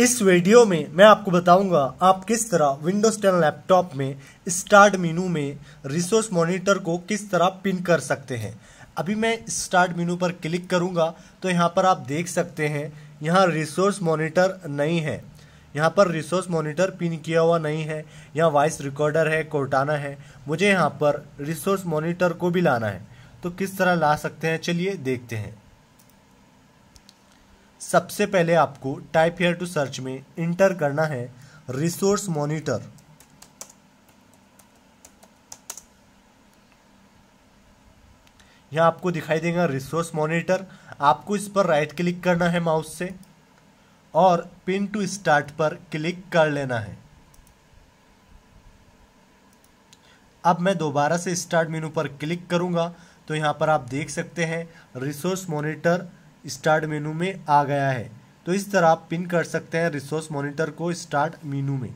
इस वीडियो में मैं आपको बताऊंगा आप किस तरह विंडोज 10 लैपटॉप में स्टार्ट मेनू में रिसोर्स मॉनिटर को किस तरह पिन कर सकते हैं अभी मैं स्टार्ट मेनू पर क्लिक करूंगा तो यहां पर आप देख सकते हैं यहां रिसोर्स मॉनिटर नहीं है यहाँ पर रिसोर्स मॉनिटर पिन किया हुआ नहीं है यहाँ वॉइस रिकॉर्डर है कोटाना है मुझे यहाँ पर रिसोर्स मोनीटर को भी लाना है तो किस तरह ला सकते हैं चलिए देखते हैं सबसे पहले आपको टाइप हेयर टू सर्च में इंटर करना है रिसोर्स मॉनिटर यहां आपको दिखाई देगा रिसोर्स मॉनिटर आपको इस पर राइट क्लिक करना है माउस से और पिन टू स्टार्ट पर क्लिक कर लेना है अब मैं दोबारा से स्टार्ट मेनू पर क्लिक करूंगा तो यहां पर आप देख सकते हैं रिसोर्स मॉनिटर स्टार्ट मेनू में आ गया है तो इस तरह आप पिन कर सकते हैं रिसोर्स मॉनिटर को स्टार्ट मेनू में